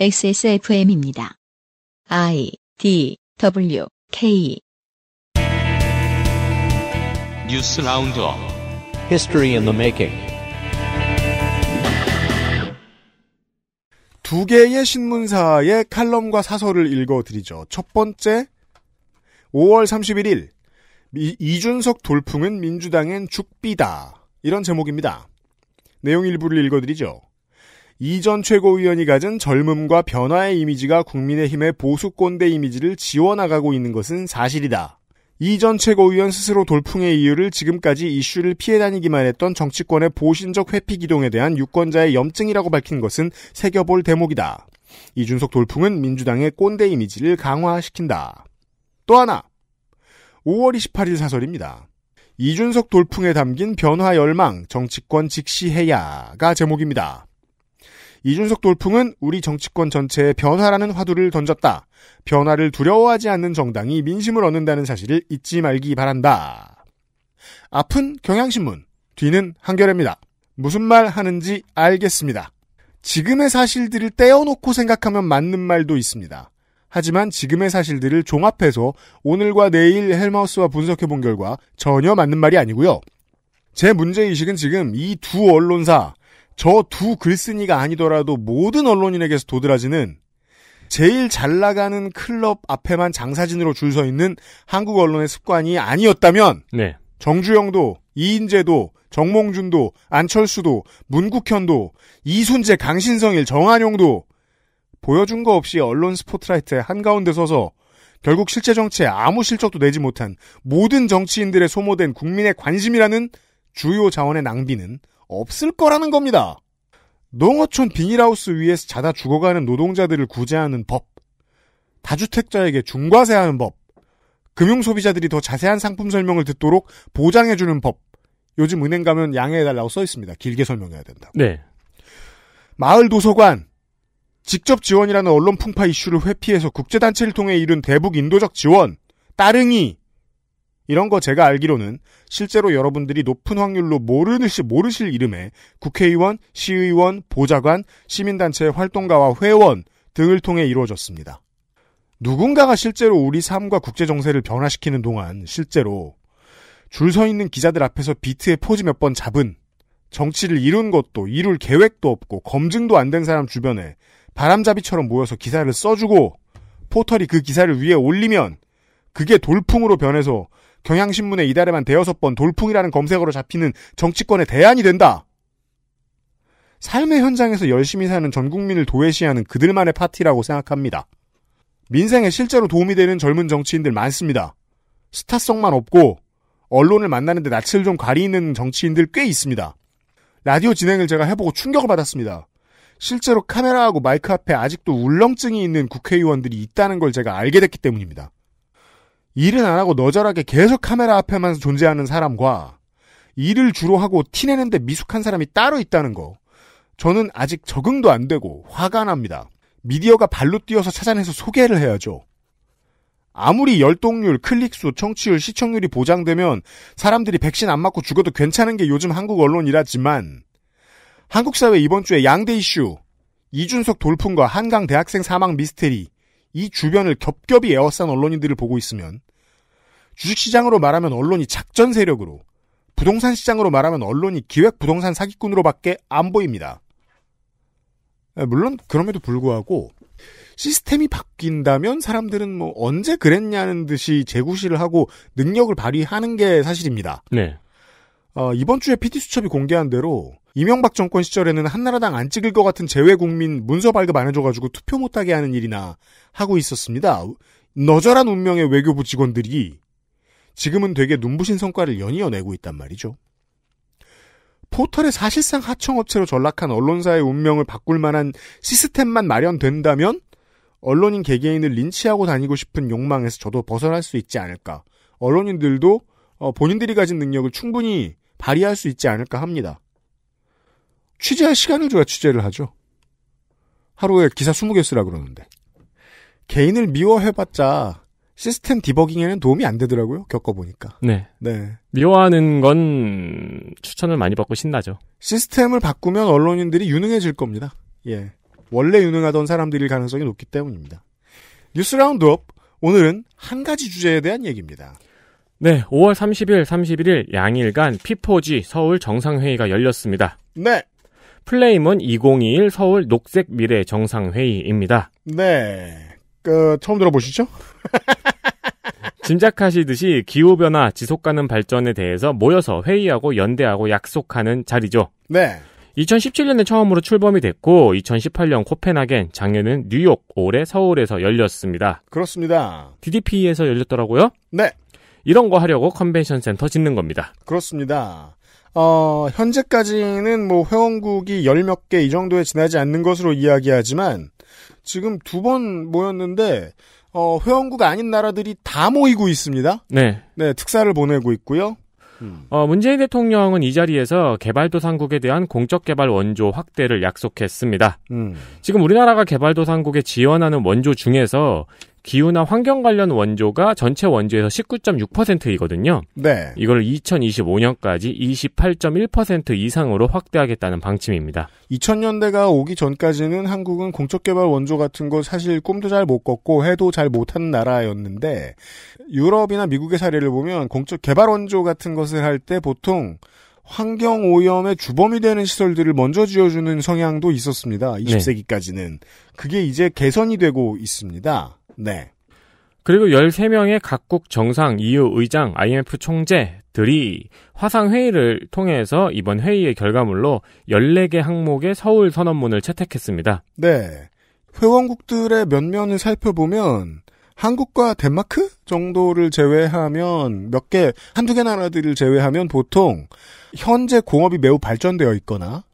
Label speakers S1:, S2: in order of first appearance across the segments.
S1: XSFM입니다. I D W K
S2: 뉴스 라운드업 History in the Making
S1: 두 개의 신문사의 칼럼과 사설을 읽어드리죠. 첫 번째, 5월 31일 이준석 돌풍은 민주당엔 죽비다 이런 제목입니다. 내용 일부를 읽어드리죠. 이전 최고위원이 가진 젊음과 변화의 이미지가 국민의힘의 보수 꼰대 이미지를 지워나가고 있는 것은 사실이다. 이 전 최고위원 스스로 돌풍의 이유를 지금까지 이슈를 피해 다니기만 했던 정치권의 보신적 회피 기동에 대한 유권자의 염증이라고 밝힌 것은 새겨볼 대목이다. 이준석 돌풍은 민주당의 꼰대 이미지를 강화시킨다. 또 하나, 5월 28일 사설입니다. 이준석 돌풍에 담긴 변화 열망, 정치권 직시해야가 제목입니다. 이준석 돌풍은 우리 정치권 전체에 변화라는 화두를 던졌다. 변화를 두려워하지 않는 정당이 민심을 얻는다는 사실을 잊지 말기 바란다. 앞은 경향신문, 뒤는 한겨레입니다. 무슨 말 하는지 알겠습니다. 지금의 사실들을 떼어놓고 생각하면 맞는 말도 있습니다. 하지만 지금의 사실들을 종합해서 오늘과 내일 헬마우스와 분석해 본 결과 전혀 맞는 말이 아니고요. 제 문제의식은 지금 이 두 언론사, 저두 글쓴이가 아니더라도 모든 언론인에게서 도드라지는 제일 잘 나가는 클럽 앞에만 장사진으로 줄 서 있는 한국 언론의 습관이 아니었다면 네. 정주영도 이인재도 정몽준도 안철수도 문국현도 이순재 강신성일 정한용도 보여준 거 없이 언론 스포트라이트에 한가운데 서서 결국 실제 정치에 아무 실적도 내지 못한 모든 정치인들의 소모된 국민의 관심이라는 주요 자원의 낭비는 없을 거라는 겁니다. 농어촌 비닐하우스 위에서 자다 죽어가는 노동자들을 구제하는 법, 다주택자에게 중과세하는 법, 금융소비자들이 더 자세한 상품 설명을 듣도록 보장해주는 법, 요즘 은행 가면 양해해달라고 써 있습니다. 길게 설명해야 된다. 네. 마을 도서관, 직접 지원이라는 언론 풍파 이슈를 회피해서 국제단체를 통해 이룬 대북 인도적 지원, 따릉이, 이런 거 제가 알기로는 실제로 여러분들이 높은 확률로 모르듯이 모르실 이름에 국회의원, 시의원, 보좌관, 시민단체 활동가와 회원 등을 통해 이루어졌습니다. 누군가가 실제로 우리 삶과 국제정세를 변화시키는 동안 실제로 줄 서 있는 기자들 앞에서 비트에 포즈 몇 번 잡은 정치를 이룬 것도 이룰 계획도 없고 검증도 안 된 사람 주변에 바람잡이처럼 모여서 기사를 써주고 포털이 그 기사를 위에 올리면 그게 돌풍으로 변해서 경향신문에 이달에만 대여섯 번 돌풍이라는 검색어로 잡히는 정치권의 대안이 된다. 삶의 현장에서 열심히 사는 전 국민을 도외시하는 그들만의 파티라고 생각합니다. 민생에 실제로 도움이 되는 젊은 정치인들 많습니다. 스타성만 없고 언론을 만나는데 낯을 좀 가리는 정치인들 꽤 있습니다. 라디오 진행을 제가 해보고 충격을 받았습니다. 실제로 카메라하고 마이크 앞에 아직도 울렁증이 있는 국회의원들이 있다는 걸 제가 알게 됐기 때문입니다. 일은 안 하고 너절하게 계속 카메라 앞에만 존재하는 사람과 일을 주로 하고 티내는데 미숙한 사람이 따로 있다는 거. 저는 아직 적응도 안 되고 화가 납니다. 미디어가 발로 뛰어서 찾아내서 소개를 해야죠. 아무리 열동률, 클릭수, 청취율, 시청률이 보장되면 사람들이 백신 안 맞고 죽어도 괜찮은 게 요즘 한국 언론이라지만 한국 사회 이번 주에 양대 이슈, 이준석 돌풍과 한강 대학생 사망 미스테리, 이 주변을 겹겹이 에워싼 언론인들을 보고 있으면 주식시장으로 말하면 언론이 작전 세력으로 부동산 시장으로 말하면 언론이 기획 부동산 사기꾼으로밖에 안 보입니다. 예, 물론 그럼에도 불구하고 시스템이 바뀐다면 사람들은 뭐 언제 그랬냐는 듯이 재구시를 하고 능력을 발휘하는 게 사실입니다. 네. 어, 이번 주에 PT 수첩이 공개한 대로 이명박 정권 시절에는 한나라당 안 찍을 것 같은 재외국민 문서 발급 안 해줘가지고 투표 못하게 하는 일이나 하고 있었습니다. 너절한 운명의 외교부 직원들이 지금은 되게 눈부신 성과를 연이어 내고 있단 말이죠. 포털에 사실상 하청업체로 전락한 언론사의 운명을 바꿀 만한 시스템만 마련된다면 언론인 개개인을 린치하고 다니고 싶은 욕망에서 저도 벗어날 수 있지 않을까. 언론인들도 어, 본인들이 가진 능력을 충분히 발휘할 수 있지 않을까 합니다. 취재할 시간을 줘야 취재를 하죠. 하루에 기사 20개 쓰라 그러는데. 개인을 미워해봤자 시스템 디버깅에는 도움이 안 되더라고요. 겪어보니까. 네. 네. 미워하는 건 추천을 많이 받고 신나죠. 시스템을 바꾸면 언론인들이 유능해질 겁니다. 예. 원래 유능하던 사람들일 가능성이 높기 때문입니다. 뉴스 라운드업. 오늘은 한 가지 주제에 대한 얘기입니다.
S2: 네, 5월 30일, 31일 양일간 피포지 서울 정상회의가 열렸습니다. 네. 플레임은 2021 서울 녹색 미래 정상회의입니다.
S1: 네. 그, 처음 들어보시죠?
S2: 짐작하시듯이 기후변화, 지속 가능 발전에 대해서 모여서 회의하고 연대하고 약속하는 자리죠. 네. 2017년에 처음으로 출범이 됐고 2018년 코펜하겐, 작년은 뉴욕, 올해 서울에서 열렸습니다. 그렇습니다. DDP에서 열렸더라고요. 네. 이런 거 하려고 컨벤션 센터 짓는 겁니다.
S1: 그렇습니다. 어, 현재까지는 뭐 회원국이 열 몇 개 이 정도에 지나지 않는 것으로 이야기하지만 지금 두 번 모였는데 어, 회원국 아닌 나라들이 다 모이고 있습니다. 네. 네, 특사를 보내고 있고요.
S2: 음. 어, 문재인 대통령은 이 자리에서 개발도상국에 대한 공적개발 원조 확대를 약속했습니다. 음. 지금 우리나라가 개발도상국에 지원하는 원조 중에서 기후나 환경 관련 원조가 전체 원조에서 19.6%이거든요. 네. 이걸 2025년까지 28.1% 이상으로 확대하겠다는 방침입니다.
S1: 2000년대가 오기 전까지는 한국은 공적개발 원조 같은 거 사실 꿈도 잘 못 꿨고 해도 잘 못한 나라였는데 유럽이나 미국의 사례를 보면 공적개발 원조 같은 것을 할 때 보통 환경 오염의 주범이 되는 시설들을 먼저 지어주는 성향도 있었습니다. 20세기까지는. 네. 그게 이제 개선이 되고 있습니다. 네.
S2: 그리고 13명의 각국 정상, EU 의장, IMF 총재들이 화상회의를 통해서 이번 회의의 결과물로 14개 항목의 서울 선언문을 채택했습니다.
S1: 네. 회원국들의 면면을 살펴보면 한국과 덴마크 정도를 제외하면 몇 개, 한두 개 나라들을 제외하면 보통 현재 공업이 매우 발전되어 있거나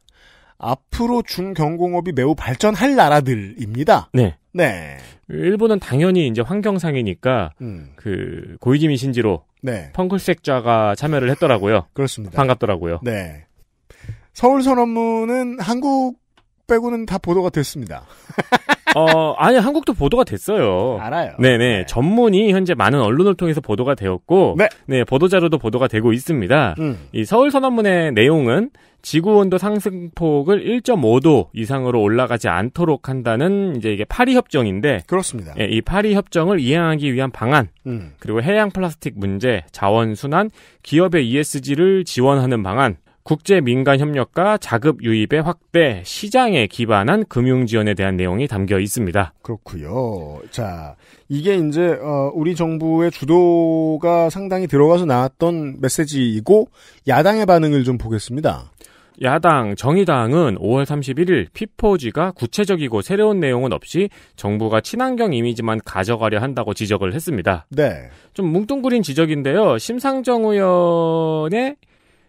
S1: 앞으로 중경공업이 매우 발전할 나라들입니다. 네. 네.
S2: 일본은 당연히 이제 환경상이니까 음. 그 고이지미 신지로 네. 펑클색좌가 참여를 했더라고요. 그렇습니다. 반갑더라고요. 네.
S1: 서울 선언문은 한국 빼고는 다 보도가 됐습니다.
S2: 어, 아니 한국도 보도가 됐어요. 알아요. 네네 네. 전문이 현재 많은 언론을 통해서 보도가 되었고, 네, 네 보도자료도 보도가 되고 있습니다. 음. 이 서울 선언문의 내용은 지구 온도 상승폭을 1.5도 이상으로 올라가지 않도록 한다는 이제 이게 파리 협정인데 그렇습니다. 예, 이 파리 협정을 이행하기 위한 방안 음. 그리고 해양 플라스틱 문제, 자원 순환, 기업의 ESG를 지원하는 방안 국제 민간 협력과 자급 유입의 확대, 시장에 기반한 금융 지원에 대한 내용이 담겨 있습니다.
S1: 그렇고요. 자, 이게 이제 어, 우리 정부의 주도가 상당히 들어가서 나왔던 메시지이고 야당의 반응을 좀 보겠습니다.
S2: 야당 정의당은 5월 31일 피포지가 구체적이고 새로운 내용은 없이 정부가 친환경 이미지만 가져가려 한다고 지적을 했습니다. 네. 좀 뭉뚱그린 지적인데요. 심상정 의원의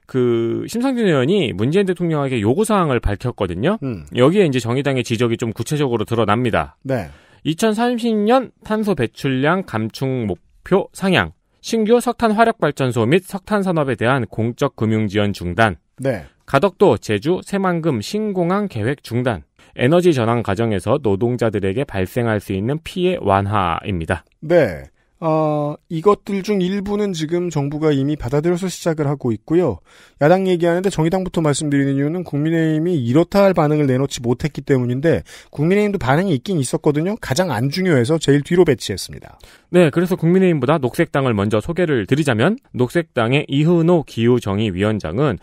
S2: 그 심상준 의원이 문재인 대통령에게 요구 사항을 밝혔거든요. 음. 여기에 이제 정의당의 지적이 좀 구체적으로 드러납니다. 네. 2030년 탄소 배출량 감축 목표 상향, 신규 석탄 화력 발전소 및 석탄 산업에 대한 공적 금융 지원 중단. 네. 가덕도 제주 새만금 신공항 계획 중단. 에너지 전환 과정에서 노동자들에게 발생할 수 있는 피해 완화입니다.
S1: 네. 어, 이것들 중 일부는 지금 정부가 이미 받아들여서 시작을 하고 있고요. 야당 얘기하는데 정의당부터 말씀드리는 이유는 국민의힘이 이렇다 할 반응을 내놓지 못했기 때문인데 국민의힘도 반응이 있긴 있었거든요. 가장 안 중요해서 제일 뒤로 배치했습니다.
S2: 네, 그래서 국민의힘보다 녹색당을 먼저 소개를 드리자면 녹색당의 이은호 기후정의위원장은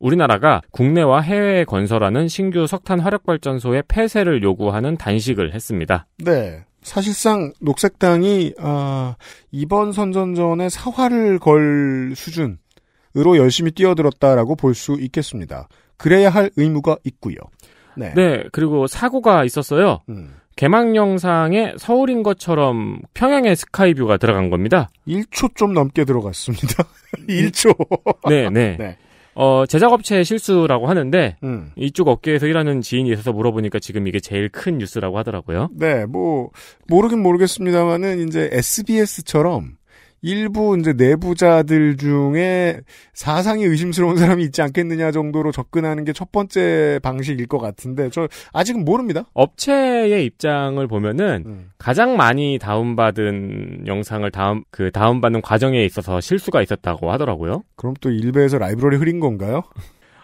S2: 우리나라가 국내와 해외에 건설하는 신규 석탄 화력발전소의 폐쇄를 요구하는 단식을 했습니다.
S1: 네. 사실상 녹색당이 아, 어, 이번 선전전에 사활을 걸 수준으로 열심히 뛰어들었다라고 볼 수 있겠습니다. 그래야 할 의무가 있고요.
S2: 네. 네 그리고 사고가 있었어요. 음. 개막 영상에 서울인 것처럼 평양의 스카이뷰가 들어간 겁니다. 1초 좀 넘게 들어갔습니다. 1초. 네, 네. 네. 어, 제작업체의 실수라고 하는데 음. 이쪽 업계에서 일하는 지인이 있어서 물어보니까 지금 이게 제일 큰 뉴스라고 하더라고요.
S1: 네, 뭐 모르긴 모르겠습니다만은 이제 SBS처럼 일부 이제 내부자들 중에 사상이 의심스러운 사람이 있지 않겠느냐 정도로 접근하는 게 첫 번째 방식일 것 같은데 저 아직은
S2: 모릅니다. 업체의 입장을 보면은 음. 가장 많이 다운받은 영상을 다음 그 다운받는 과정에 있어서 실수가 있었다고 하더라고요.
S1: 그럼 또 일베에서 라이브러리
S2: 흐린 건가요?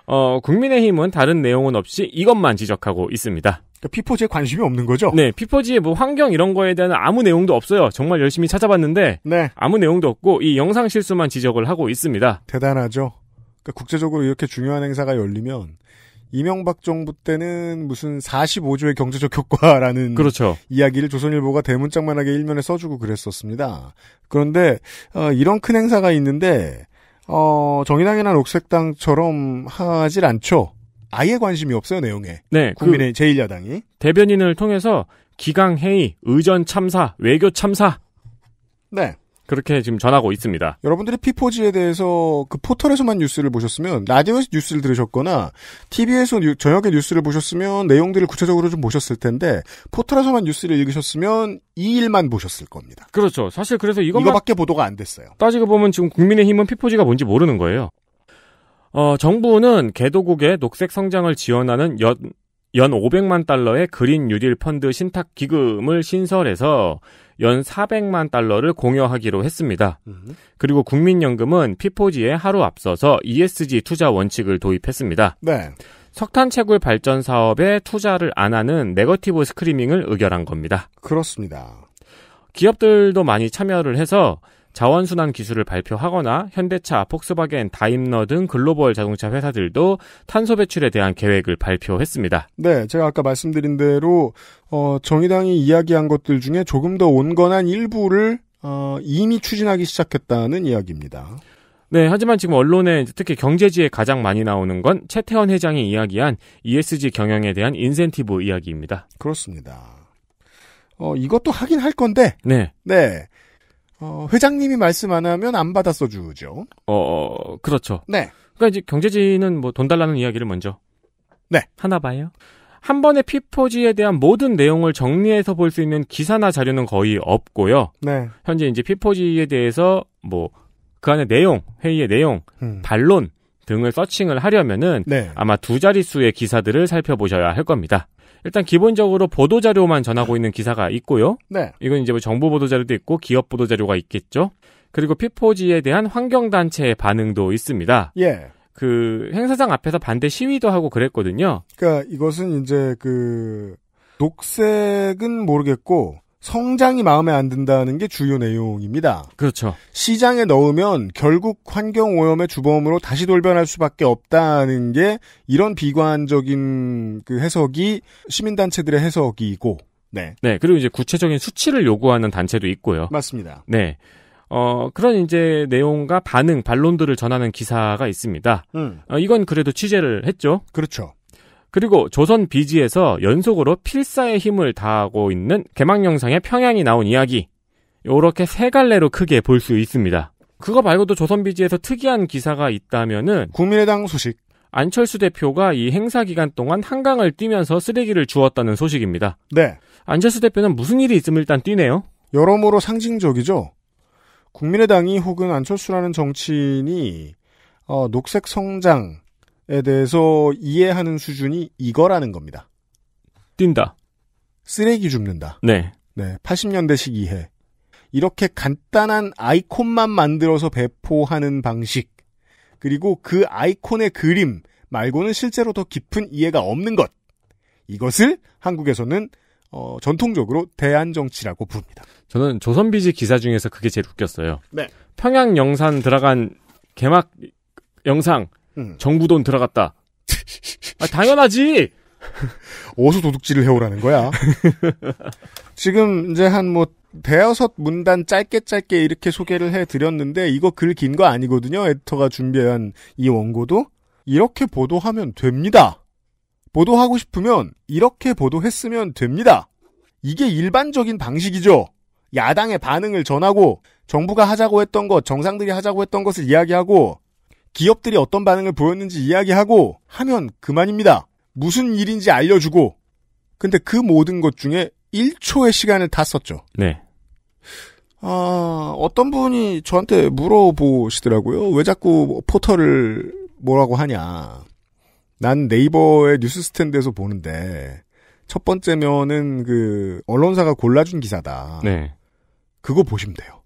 S2: 어, 국민의힘은 다른 내용은 없이 이것만 지적하고 있습니다. 그러니까 피포지에 관심이 없는 거죠? 네, 피포지에 뭐 환경 이런 거에 대한 아무 내용도 없어요. 정말 열심히 찾아봤는데 네. 아무 내용도 없고 이 영상 실수만 지적을 하고 있습니다.
S1: 대단하죠. 그러니까 국제적으로 이렇게 중요한 행사가 열리면 이명박 정부 때는 무슨 45조의 경제적 효과라는 그렇죠. 이야기를 조선일보가 대문짝만하게 일면에 써주고 그랬었습니다. 그런데 어, 이런 큰 행사가 있는데 어, 정의당이나 녹색당처럼 하질 않죠. 아예 관심이 없어요 내용에.
S2: 네, 그 국민의 그 제1야당이 대변인을 통해서 기강 회의, 의전 참사, 외교 참사. 네. 그렇게 지금 전하고 있습니다. 여러분들이
S1: 피포지에 대해서 그 포털에서만 뉴스를 보셨으면 라디오에서 뉴스를 들으셨거나 TV에서 뉴, 저녁에 뉴스를 보셨으면 내용들을 구체적으로 좀 보셨을 텐데 포털에서만 뉴스를 읽으셨으면 이 일만 보셨을 겁니다.
S2: 그렇죠. 사실 그래서 이거만 이거밖에 보도가 안 됐어요. 따지고 보면 지금 국민의힘은 피포지가 뭔지 모르는 거예요. 어, 정부는 개도국의 녹색 성장을 지원하는 연, 연 500만 달러의 그린 뉴딜 펀드 신탁 기금을 신설해서 연 400만 달러를 공여하기로 했습니다. 그리고 국민연금은 피포지에 하루 앞서서 ESG 투자 원칙을 도입했습니다. 네. 석탄 채굴 발전 사업에 투자를 안 하는 네거티브 스크리밍을 의결한 겁니다. 그렇습니다. 기업들도 많이 참여를 해서 자원순환 기술을 발표하거나 현대차, 폭스바겐, 다임러 등 글로벌 자동차 회사들도 탄소 배출에 대한 계획을 발표했습니다.
S1: 네, 제가 아까 말씀드린 대로 어, 정의당이 이야기한 것들 중에 조금 더 온건한 일부를 어, 이미 추진하기 시작했다는 이야기입니다.
S2: 네, 하지만 지금 언론에 특히 경제지에 가장 많이 나오는 건 최태원 회장이 이야기한 ESG 경영에 대한 인센티브 이야기입니다. 그렇습니다.
S1: 어, 이것도 하긴 할 건데. 네. 네. 어, 회장님이 말씀 안 하면 안 받아 써주죠.
S2: 어, 어, 그렇죠. 네. 그러니까 이제 경제진은뭐돈 달라는 이야기를 먼저 네 하나 봐요. 한 번에 피포지에 대한 모든 내용을 정리해서 볼 수 있는 기사나 자료는 거의 없고요. 네. 현재 이제 피포지에 대해서 뭐 그 안에 내용, 회의의 내용, 음. 반론 등을 서칭을 하려면은 네. 아마 두 자릿수의 기사들을 살펴보셔야 할 겁니다. 일단 기본적으로 보도 자료만 전하고 있는 기사가 있고요. 네. 이건 이제 뭐 정부 보도 자료도 있고 기업 보도 자료가 있겠죠. 그리고 피포지에 대한 환경 단체의 반응도 있습니다. 예. 그 행사장 앞에서 반대 시위도 하고 그랬거든요.
S1: 그러니까 이것은 이제 그 녹색은 모르겠고 성장이 마음에 안 든다는 게 주요 내용입니다. 그렇죠. 시장에 넣으면 결국 환경 오염의 주범으로 다시 돌변할 수밖에 없다는 게 이런 비관적인 그 해석이 시민단체들의 해석이고, 네.
S2: 네. 그리고 이제 구체적인 수치를 요구하는 단체도 있고요. 맞습니다. 네. 어, 그런 이제 내용과 반응, 반론들을 전하는 기사가 있습니다. 음. 어, 이건 그래도 취재를 했죠. 그렇죠. 그리고 조선 비지에서 연속으로 필사의 힘을 다하고 있는 개막영상의 평양이 나온 이야기. 요렇게 세 갈래로 크게 볼 수 있습니다. 그거 말고도 조선 비지에서 특이한 기사가 있다면은 국민의당 소식. 안철수 대표가 이 행사 기간 동안 한강을 뛰면서 쓰레기를 주웠다는 소식입니다. 네. 안철수 대표는 무슨 일이 있으면 일단 뛰네요. 여러모로 상징적이죠.
S1: 국민의당이 혹은 안철수라는 정치인이 어, 녹색 성장 에 대해서 이해하는 수준이 이거라는 겁니다. 뛴다. 쓰레기 줍는다.
S2: 네. 네.
S1: 80년대식 이해. 이렇게 간단한 아이콘만 만들어서 배포하는 방식. 그리고 그 아이콘의 그림 말고는 실제로 더 깊은 이해가 없는 것. 이것을
S2: 한국에서는 어, 전통적으로 대안 정치라고 부릅니다. 저는 조선비지 기사 중에서 그게 제일 웃겼어요. 네. 평양 영산 들어간 개막 영상 음. 정부 돈 들어갔다. 아, 당연하지. 어수 도둑질을
S1: 해오라는 거야. 지금 이제 한 뭐 대여섯 문단 짧게 짧게 이렇게 소개를 해드렸는데 이거 글 긴 거 아니거든요. 에디터가 준비한 이 원고도 이렇게 보도하면 됩니다. 보도하고 싶으면 이렇게 보도했으면 됩니다. 이게 일반적인 방식이죠. 야당의 반응을 전하고 정부가 하자고 했던 것, 정상들이 하자고 했던 것을 이야기하고 기업들이 어떤 반응을 보였는지 이야기하고 하면 그만입니다. 무슨 일인지 알려주고. 근데 그 모든 것 중에 1초의 시간을 다 썼죠. 네. 아, 어떤 분이 저한테 물어보시더라고요. 왜 자꾸 포털을 뭐라고 하냐. 난 네이버의 뉴스 스탠드에서 보는데 첫 번째면은 그 언론사가 골라준 기사다. 네. 그거 보시면 돼요.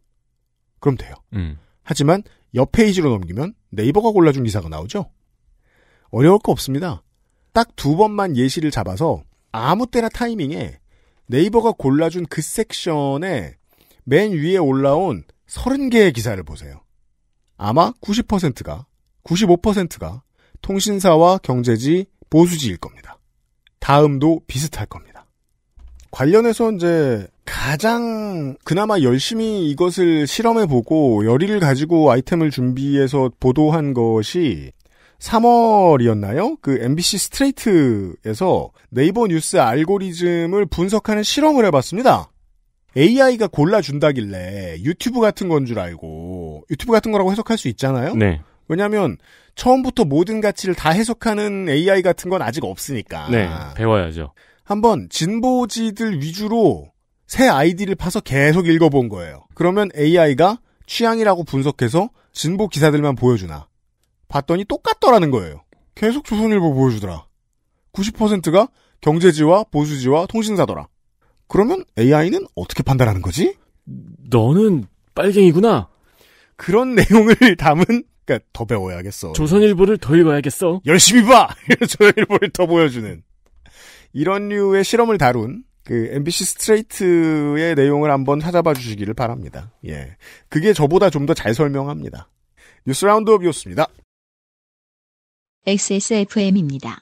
S1: 그럼 돼요. 음. 하지만 옆 페이지로 넘기면 네이버가 골라준 기사가 나오죠. 어려울 거 없습니다. 딱 두 번만 예시를 잡아서 아무 때나 타이밍에 네이버가 골라준 그 섹션에 맨 위에 올라온 30개의 기사를 보세요. 아마 90%가, 95%가 통신사와 경제지, 보수지일 겁니다. 다음도 비슷할 겁니다. 관련해서 이제 가장 그나마 열심히 이것을 실험해보고 열의를 가지고 아이템을 준비해서 보도한 것이 3월이었나요? 그 MBC 스트레이트에서 네이버 뉴스 알고리즘을 분석하는 실험을 해봤습니다. AI가 골라준다길래 유튜브 같은 건 줄 알고 유튜브 같은 거라고 해석할 수 있잖아요. 네. 왜냐하면 처음부터 모든 가치를 다 해석하는 AI 같은 건 아직 없으니까.
S2: 네. 배워야죠.
S1: 한번 진보지들 위주로 새 아이디를 파서 계속 읽어본 거예요. 그러면 AI가 취향이라고 분석해서 진보 기사들만 보여주나. 봤더니 똑같더라는 거예요. 계속 조선일보 보여주더라. 90%가 경제지와 보수지와 통신사더라. 그러면 AI는 어떻게 판단하는 거지? 너는 빨갱이구나. 그런 내용을 담은 그니까더 배워야겠어. 조선일보를 더 읽어야겠어. 열심히 봐. 조선일보를 더 보여주는. 이런 류의 실험을 다룬 그 MBC 스트레이트의 내용을 한번 찾아봐 주시기를 바랍니다. 예. 그게 저보다 좀 더 잘 설명합니다. 뉴스 라운드업이었습니다. XSFM입니다.